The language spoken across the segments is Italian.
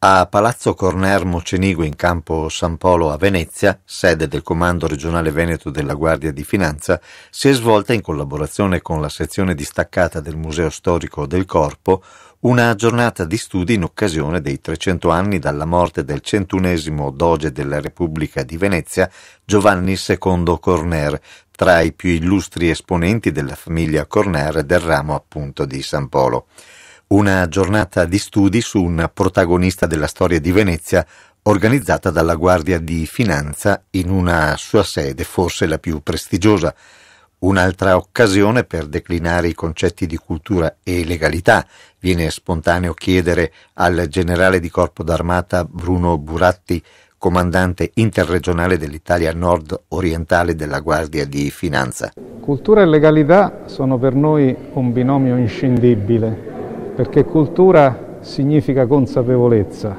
A Palazzo Cornermo Cenigo in Campo San Polo a Venezia, sede del Comando regionale Veneto della Guardia di Finanza, si è svolta in collaborazione con la sezione distaccata del Museo Storico del Corpo una giornata di studi in occasione dei 300 anni dalla morte del centunesimo doge della Repubblica di Venezia Giovanni II Corner, tra i più illustri esponenti della famiglia Corner del ramo appunto di San Polo una giornata di studi su un protagonista della storia di Venezia organizzata dalla Guardia di Finanza in una sua sede forse la più prestigiosa, un'altra occasione per declinare i concetti di cultura e legalità. Viene spontaneo chiedere al generale di corpo d'armata Bruno Buratti, comandante interregionale dell'Italia nord orientale della Guardia di Finanza. Cultura e legalità sono per noi un binomio inscindibile perché cultura significa consapevolezza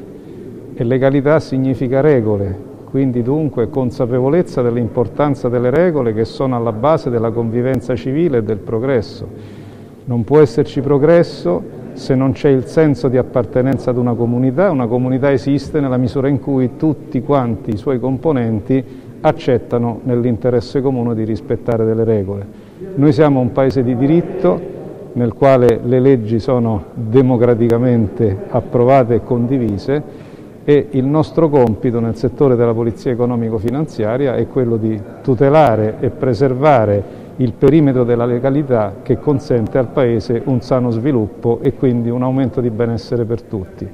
e legalità significa regole, quindi dunque consapevolezza dell'importanza delle regole che sono alla base della convivenza civile e del progresso. Non può esserci progresso se non c'è il senso di appartenenza ad una comunità, una comunità esiste nella misura in cui tutti quanti i suoi componenti accettano nell'interesse comune di rispettare delle regole. Noi siamo un paese di diritto, nel quale le leggi sono democraticamente approvate e condivise e il nostro compito nel settore della polizia economico-finanziaria è quello di tutelare e preservare il perimetro della legalità che consente al Paese un sano sviluppo e quindi un aumento di benessere per tutti.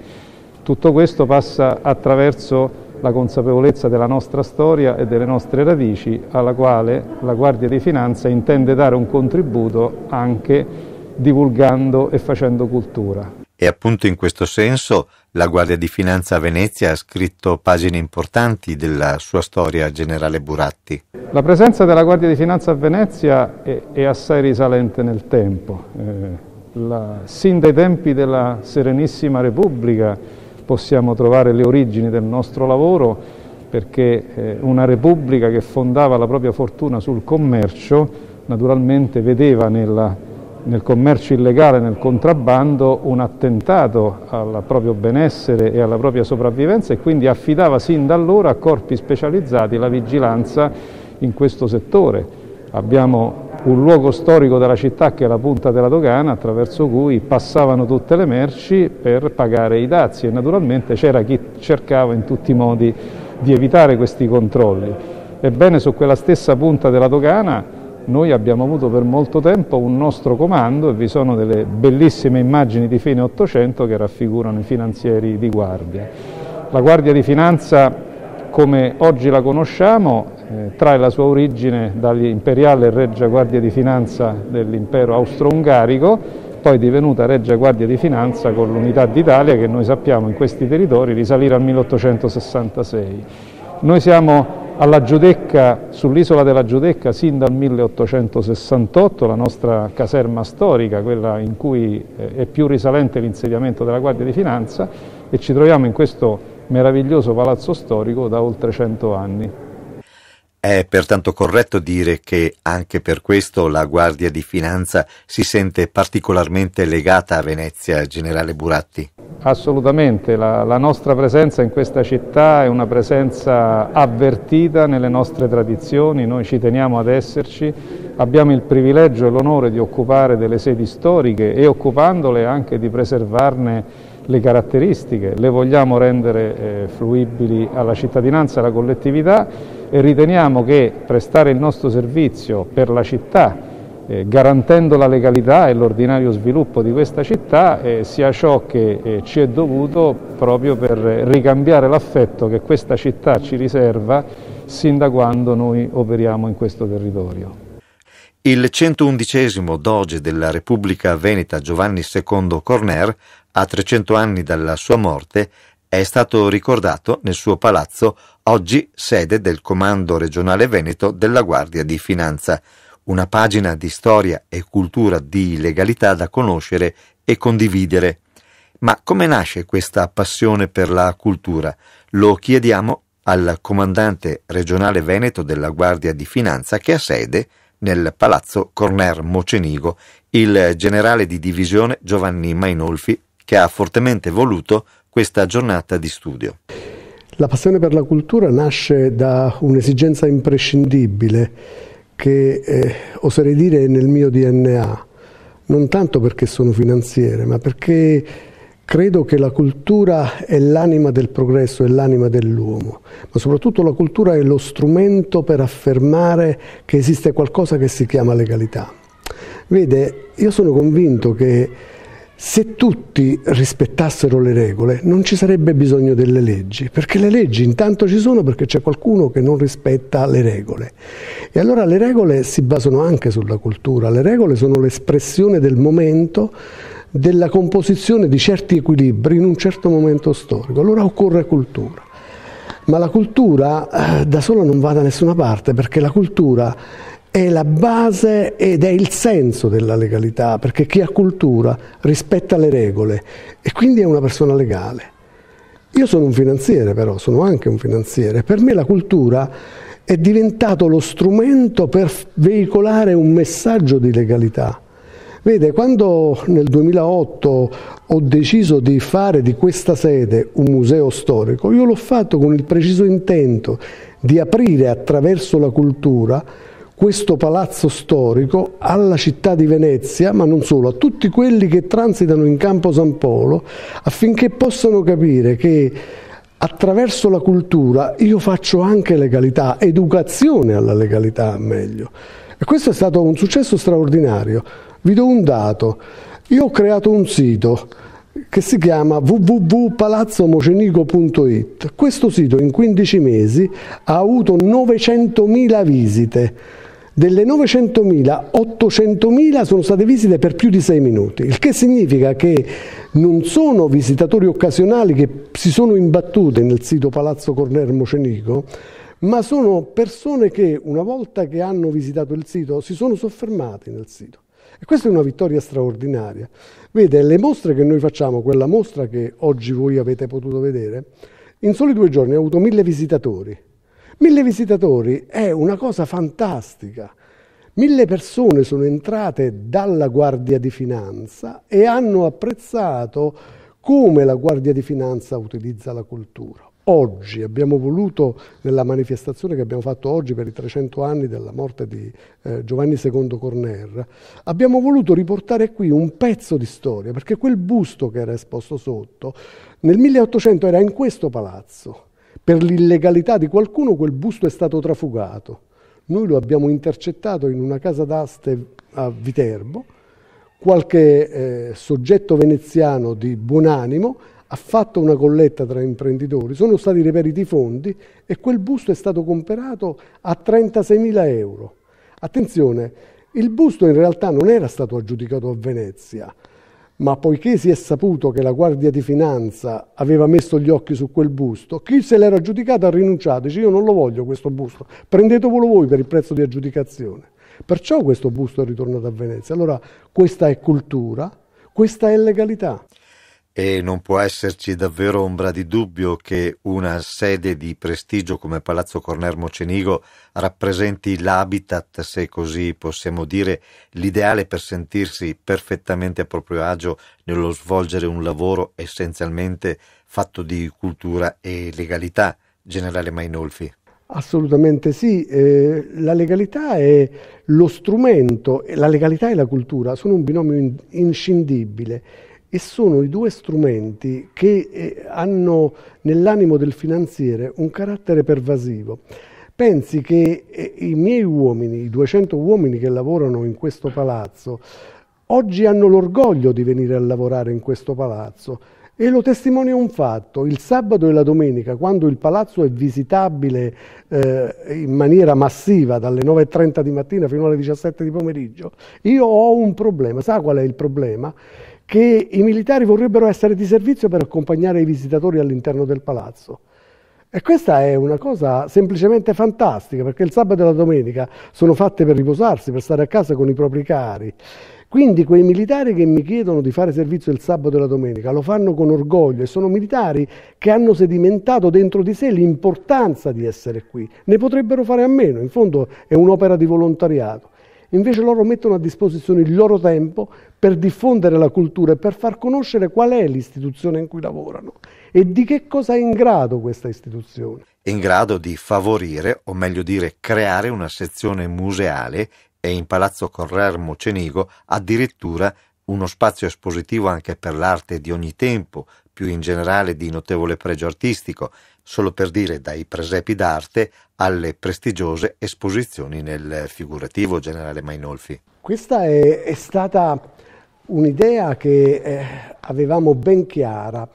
Tutto questo passa attraverso la consapevolezza della nostra storia e delle nostre radici alla quale la Guardia di Finanza intende dare un contributo anche divulgando e facendo cultura. E appunto in questo senso la Guardia di Finanza a Venezia ha scritto pagine importanti della sua storia, generale Buratti. La presenza della Guardia di Finanza a Venezia è, è assai risalente nel tempo. Eh, la, sin dai tempi della Serenissima Repubblica possiamo trovare le origini del nostro lavoro perché eh, una Repubblica che fondava la propria fortuna sul commercio naturalmente vedeva nella nel commercio illegale, nel contrabbando, un attentato al proprio benessere e alla propria sopravvivenza e quindi affidava sin da allora a corpi specializzati la vigilanza in questo settore. Abbiamo un luogo storico della città che è la punta della dogana attraverso cui passavano tutte le merci per pagare i dazi e naturalmente c'era chi cercava in tutti i modi di evitare questi controlli. Ebbene su quella stessa punta della dogana noi abbiamo avuto per molto tempo un nostro comando e vi sono delle bellissime immagini di fine Ottocento che raffigurano i finanzieri di guardia. La Guardia di Finanza, come oggi la conosciamo, eh, trae la sua origine dall'imperiale Reggia Guardia di Finanza dell'impero austro-ungarico, poi divenuta Reggia Guardia di Finanza con l'Unità d'Italia che noi sappiamo in questi territori risalire al 1866. Noi siamo alla Giudecca, sull'isola della Giudecca sin dal 1868, la nostra caserma storica, quella in cui eh, è più risalente l'insediamento della Guardia di Finanza e ci troviamo in questo meraviglioso palazzo storico da oltre 100 anni. È pertanto corretto dire che anche per questo la Guardia di Finanza si sente particolarmente legata a Venezia, generale Buratti. Assolutamente, la, la, nostra presenza in questa città è una presenza avvertita nelle nostre tradizioni, noi ci teniamo ad esserci, abbiamo il privilegio e l'onore di occupare delle sedi storiche e occupandole anche di preservarne le caratteristiche, le vogliamo rendere eh, fruibili alla cittadinanza alla collettività e riteniamo che prestare il nostro servizio per la città, eh, garantendo la legalità e l'ordinario sviluppo di questa città, eh, sia ciò che eh, ci è dovuto proprio per ricambiare l'affetto che questa città ci riserva sin da quando noi operiamo in questo territorio. Il 111 Doge della Repubblica Veneta Giovanni II Corner a 300 anni dalla sua morte, è stato ricordato nel suo palazzo, oggi sede del Comando regionale Veneto della Guardia di Finanza, una pagina di storia e cultura di legalità da conoscere e condividere. Ma come nasce questa passione per la cultura? Lo chiediamo al comandante regionale Veneto della Guardia di Finanza che ha sede nel palazzo Corner Mocenigo, il generale di divisione Giovanni Mainolfi che ha fortemente voluto questa giornata di studio. La passione per la cultura nasce da un'esigenza imprescindibile che eh, oserei dire è nel mio DNA, non tanto perché sono finanziere, ma perché credo che la cultura è l'anima del progresso, è l'anima dell'uomo, ma soprattutto la cultura è lo strumento per affermare che esiste qualcosa che si chiama legalità. Vede, io sono convinto che se tutti rispettassero le regole non ci sarebbe bisogno delle leggi, perché le leggi intanto ci sono perché c'è qualcuno che non rispetta le regole. E allora le regole si basano anche sulla cultura, le regole sono l'espressione del momento della composizione di certi equilibri in un certo momento storico. Allora occorre cultura. Ma la cultura eh, da sola non va da nessuna parte perché la cultura è la base ed è il senso della legalità, perché chi ha cultura rispetta le regole e quindi è una persona legale. Io sono un finanziere però, sono anche un finanziere, per me la cultura è diventato lo strumento per veicolare un messaggio di legalità. Vede, quando nel 2008 ho deciso di fare di questa sede un museo storico, io l'ho fatto con il preciso intento di aprire attraverso la cultura questo palazzo storico alla città di Venezia, ma non solo, a tutti quelli che transitano in Campo San Polo, affinché possano capire che attraverso la cultura io faccio anche legalità, educazione alla legalità meglio. E questo è stato un successo straordinario. Vi do un dato, io ho creato un sito che si chiama www.palazzomocenico.it. Questo sito in 15 mesi ha avuto 900.000 visite. Delle 900.000, 800.000 sono state visite per più di 6 minuti, il che significa che non sono visitatori occasionali che si sono imbattute nel sito Palazzo Cornermo Mocenico, ma sono persone che una volta che hanno visitato il sito si sono soffermati nel sito. E questa è una vittoria straordinaria. Vede, le mostre che noi facciamo, quella mostra che oggi voi avete potuto vedere, in soli due giorni ha avuto mille visitatori. Mille visitatori è una cosa fantastica. Mille persone sono entrate dalla Guardia di Finanza e hanno apprezzato come la Guardia di Finanza utilizza la cultura. Oggi abbiamo voluto, nella manifestazione che abbiamo fatto oggi per i 300 anni della morte di eh, Giovanni II Corner, abbiamo voluto riportare qui un pezzo di storia, perché quel busto che era esposto sotto nel 1800 era in questo palazzo per l'illegalità di qualcuno quel busto è stato trafugato. Noi lo abbiamo intercettato in una casa d'aste a Viterbo. Qualche eh, soggetto veneziano di buon animo ha fatto una colletta tra imprenditori, sono stati reperiti i fondi e quel busto è stato comperato a 36.000 euro. Attenzione, il busto in realtà non era stato aggiudicato a Venezia, ma poiché si è saputo che la Guardia di Finanza aveva messo gli occhi su quel busto, chi se l'era aggiudicato ha rinunciato, dice io non lo voglio questo busto, prendetelo voi per il prezzo di aggiudicazione. Perciò questo busto è ritornato a Venezia. Allora questa è cultura, questa è legalità e non può esserci davvero ombra di dubbio che una sede di prestigio come Palazzo Cornermo Cenigo rappresenti l'habitat, se così possiamo dire, l'ideale per sentirsi perfettamente a proprio agio nello svolgere un lavoro essenzialmente fatto di cultura e legalità. Generale Mainolfi. Assolutamente sì, eh, la legalità è lo strumento, la legalità e la cultura sono un binomio in, inscindibile e sono i due strumenti che eh, hanno nell'animo del finanziere un carattere pervasivo. Pensi che eh, i miei uomini, i 200 uomini che lavorano in questo palazzo, oggi hanno l'orgoglio di venire a lavorare in questo palazzo e lo testimonia un fatto, il sabato e la domenica, quando il palazzo è visitabile eh, in maniera massiva dalle 9.30 di mattina fino alle 17 di pomeriggio, io ho un problema. Sa qual è il problema? che i militari vorrebbero essere di servizio per accompagnare i visitatori all'interno del palazzo. E questa è una cosa semplicemente fantastica, perché il sabato e la domenica sono fatte per riposarsi, per stare a casa con i propri cari. Quindi quei militari che mi chiedono di fare servizio il sabato e la domenica lo fanno con orgoglio e sono militari che hanno sedimentato dentro di sé l'importanza di essere qui. Ne potrebbero fare a meno, in fondo è un'opera di volontariato. Invece loro mettono a disposizione il loro tempo per diffondere la cultura e per far conoscere qual è l'istituzione in cui lavorano e di che cosa è in grado questa istituzione. In grado di favorire, o meglio dire creare, una sezione museale e in Palazzo Corrermo Cenigo addirittura uno spazio espositivo anche per l'arte di ogni tempo, più in generale di notevole pregio artistico, solo per dire dai presepi d'arte alle prestigiose esposizioni nel figurativo generale Mainolfi. Questa è, è stata un'idea che eh, avevamo ben chiara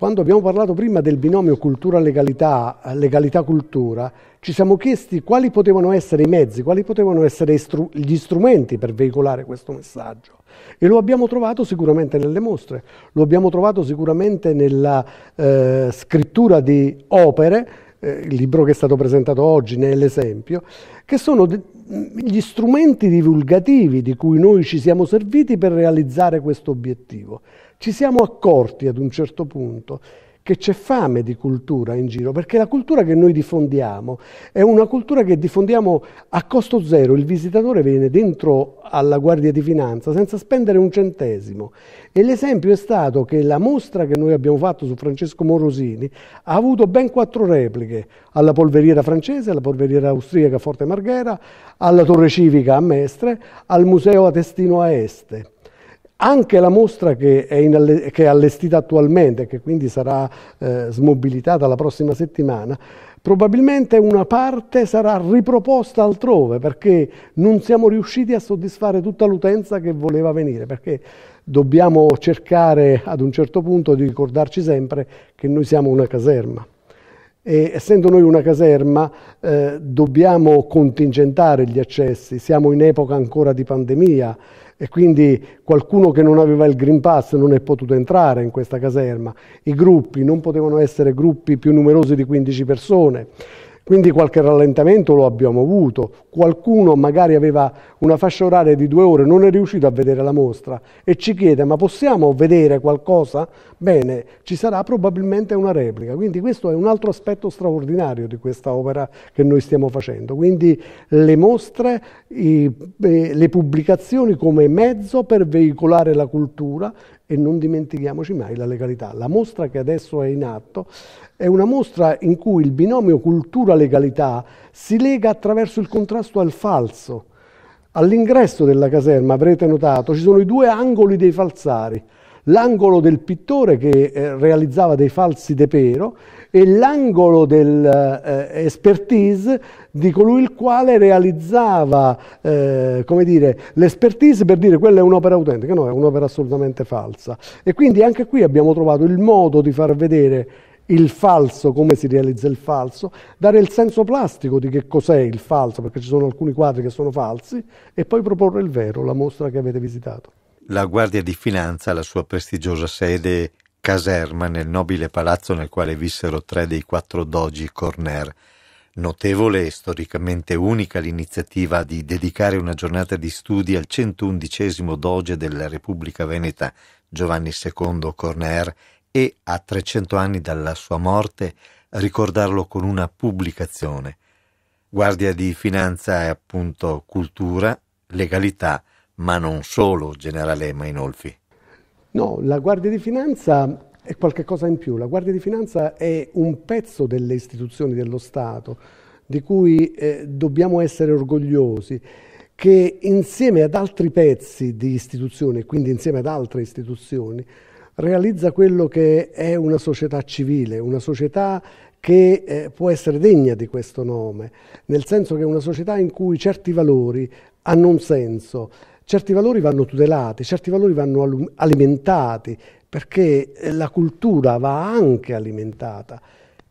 quando abbiamo parlato prima del binomio cultura-legalità, eh, legalità-cultura, ci siamo chiesti quali potevano essere i mezzi, quali potevano essere istru- gli strumenti per veicolare questo messaggio. E lo abbiamo trovato sicuramente nelle mostre, lo abbiamo trovato sicuramente nella eh, scrittura di opere, eh, il libro che è stato presentato oggi ne è l'esempio, che sono de- gli strumenti divulgativi di cui noi ci siamo serviti per realizzare questo obiettivo. Ci siamo accorti ad un certo punto che c'è fame di cultura in giro, perché la cultura che noi diffondiamo è una cultura che diffondiamo a costo zero, il visitatore viene dentro alla Guardia di Finanza senza spendere un centesimo e l'esempio è stato che la mostra che noi abbiamo fatto su Francesco Morosini ha avuto ben quattro repliche alla polveriera francese, alla polveriera austriaca a Forte Marghera, alla Torre Civica a Mestre, al Museo Atestino a Este. Anche la mostra che è, alle, che è allestita attualmente, che quindi sarà eh, smobilitata la prossima settimana, probabilmente una parte sarà riproposta altrove perché non siamo riusciti a soddisfare tutta l'utenza che voleva venire, perché dobbiamo cercare ad un certo punto di ricordarci sempre che noi siamo una caserma. E, essendo noi una caserma eh, dobbiamo contingentare gli accessi, siamo in epoca ancora di pandemia e quindi qualcuno che non aveva il Green Pass non è potuto entrare in questa caserma, i gruppi non potevano essere gruppi più numerosi di 15 persone, quindi qualche rallentamento lo abbiamo avuto, qualcuno magari aveva una fascia oraria di due ore, non è riuscito a vedere la mostra e ci chiede ma possiamo vedere qualcosa? Bene, ci sarà probabilmente una replica, quindi questo è un altro aspetto straordinario di questa opera che noi stiamo facendo, quindi le mostre, i, eh, le pubblicazioni come mezzo per veicolare la cultura e non dimentichiamoci mai la legalità. La mostra che adesso è in atto è una mostra in cui il binomio cultura-legalità si lega attraverso il contrasto al falso. All'ingresso della caserma, avrete notato, ci sono i due angoli dei falsari. L'angolo del pittore che eh, realizzava dei falsi de pero e l'angolo dell'expertise eh, di colui il quale realizzava eh, l'espertise per dire quella è un'opera autentica, no, è un'opera assolutamente falsa. E quindi anche qui abbiamo trovato il modo di far vedere il falso, come si realizza il falso, dare il senso plastico di che cos'è il falso, perché ci sono alcuni quadri che sono falsi, e poi proporre il vero, la mostra che avete visitato. La Guardia di Finanza ha la sua prestigiosa sede caserma nel nobile palazzo nel quale vissero tre dei quattro dogi Corner. Notevole e storicamente unica l'iniziativa di dedicare una giornata di studi al 111 doge della Repubblica Veneta Giovanni II Corner e, a 300 anni dalla sua morte, ricordarlo con una pubblicazione. Guardia di Finanza è appunto cultura, legalità, ma non solo, generale Mainolfi. No, la Guardia di Finanza è qualcosa in più. La Guardia di Finanza è un pezzo delle istituzioni dello Stato di cui eh, dobbiamo essere orgogliosi, che insieme ad altri pezzi di istituzioni, quindi insieme ad altre istituzioni, realizza quello che è una società civile, una società che eh, può essere degna di questo nome, nel senso che è una società in cui certi valori hanno un senso, certi valori vanno tutelati, certi valori vanno alimentati, perché eh, la cultura va anche alimentata.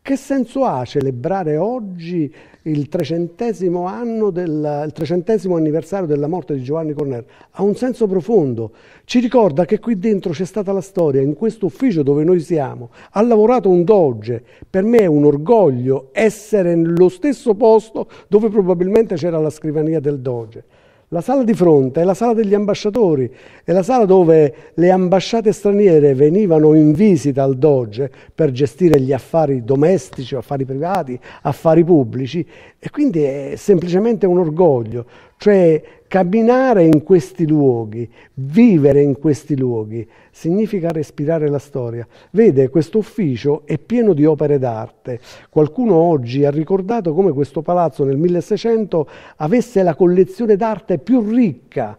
Che senso ha celebrare oggi il trecentesimo, del, il trecentesimo, anniversario della morte di Giovanni Corner? Ha un senso profondo. Ci ricorda che qui dentro c'è stata la storia, in questo ufficio dove noi siamo. Ha lavorato un doge. Per me è un orgoglio essere nello stesso posto dove probabilmente c'era la scrivania del doge. La sala di fronte è la sala degli ambasciatori, è la sala dove le ambasciate straniere venivano in visita al Doge per gestire gli affari domestici, affari privati, affari pubblici e quindi è semplicemente un orgoglio. Cioè camminare in questi luoghi, vivere in questi luoghi, significa respirare la storia. Vede, questo ufficio è pieno di opere d'arte. Qualcuno oggi ha ricordato come questo palazzo nel 1600 avesse la collezione d'arte più ricca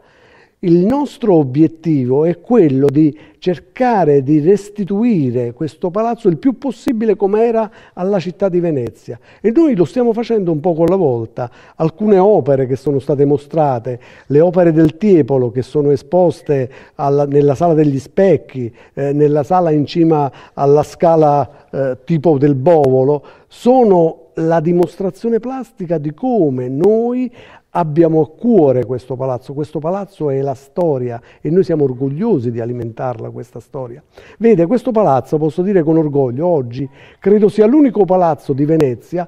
il nostro obiettivo è quello di cercare di restituire questo palazzo il più possibile come era alla città di Venezia e noi lo stiamo facendo un poco alla volta. Alcune opere che sono state mostrate, le opere del Tiepolo che sono esposte alla, nella sala degli specchi, eh, nella sala in cima alla scala eh, tipo del bovolo, sono la dimostrazione plastica di come noi abbiamo a cuore questo palazzo, questo palazzo è la storia e noi siamo orgogliosi di alimentarla questa storia. Vede, questo palazzo, posso dire con orgoglio, oggi credo sia l'unico palazzo di Venezia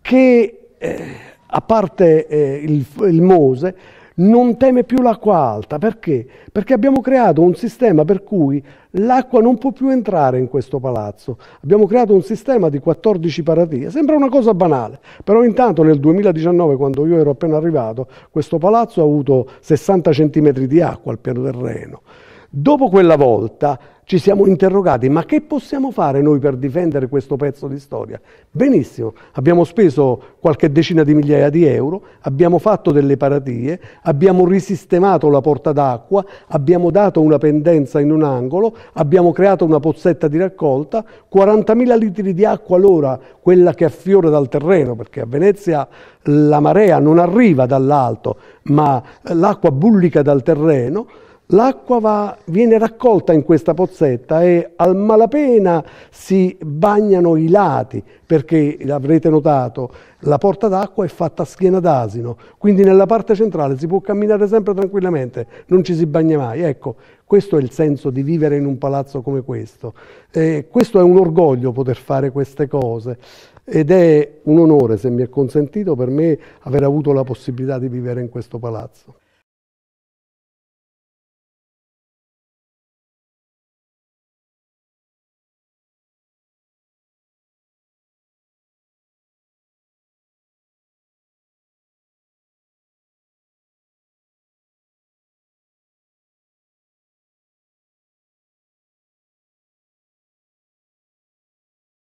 che, eh, a parte eh, il, il Mose, non teme più l'acqua alta. Perché? Perché abbiamo creato un sistema per cui l'acqua non può più entrare in questo palazzo. Abbiamo creato un sistema di 14 paratie. Sembra una cosa banale, però intanto nel 2019, quando io ero appena arrivato, questo palazzo ha avuto 60 cm di acqua al piano terreno. Dopo quella volta ci siamo interrogati, ma che possiamo fare noi per difendere questo pezzo di storia? Benissimo, abbiamo speso qualche decina di migliaia di euro, abbiamo fatto delle paratie, abbiamo risistemato la porta d'acqua, abbiamo dato una pendenza in un angolo, abbiamo creato una pozzetta di raccolta, 40.000 litri di acqua all'ora, quella che affiora dal terreno, perché a Venezia la marea non arriva dall'alto, ma l'acqua bullica dal terreno, L'acqua va, viene raccolta in questa pozzetta e al malapena si bagnano i lati, perché avrete notato la porta d'acqua è fatta a schiena d'asino, quindi nella parte centrale si può camminare sempre tranquillamente, non ci si bagna mai. Ecco, questo è il senso di vivere in un palazzo come questo. Eh, questo è un orgoglio poter fare queste cose ed è un onore, se mi è consentito, per me aver avuto la possibilità di vivere in questo palazzo.